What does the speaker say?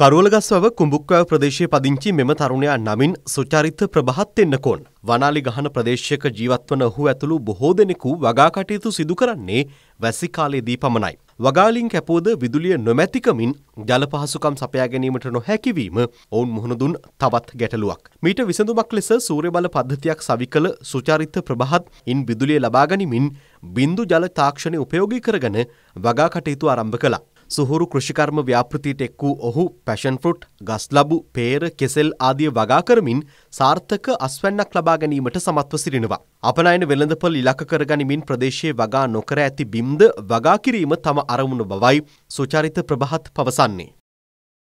කරුවලගස්වව කුඹුක්වැව ප්‍රදේශයේ පදිංචි මෙම තරුණයා නමින් සුචරිත ප්‍රභාත් එන්නකොන් වනාලි ගහන ප්‍රදේශයක ජීවත්වන ඔහු ඇතුළු බොහෝ දෙනෙකු වගා කටයුතු සිදු කරන්නේ වැසි කාලයේදී පමණයි. වගාලින් කැපුවද විදුලිය නොමැතිකමින් ජල පහසුකම් සපයා ගැනීමට නොහැකිවීම ඔවුන් මුහුණ දුන් තවත් ගැටලුවක්. මීට විසඳුමක් ලෙස සූර්ය බල පද්ධතියක් සවි කළ සුචරිත ප්‍රභාත් ඉන් විදුලිය ලබා ගනිමින් බින්දු ජල තාක්ෂණය උපයෝගී කරගෙන වගා කටයුතු ආරම්භ කළා. සුහුරු කෘෂිකර්ම ව්‍යාපෘතියට එක් වූ ඔහු පැෂන් ෆෘට්, ගස්ලබු, පේර, කෙසෙල් ආදිය වගා කරමින් සාර්ථක අස්වැන්නක් ලබා ගැනීමට සමත්ව සිටිනවා. අපනයන වෙළඳපොළ ඉලක්ක කරගනිමින් ප්‍රදේශයේ වගා නොකර ඇති බිම්ද වගා කිරීම තම අරමුණ බවයි සුචරිත ප්‍රභාත් පවසන්නේ.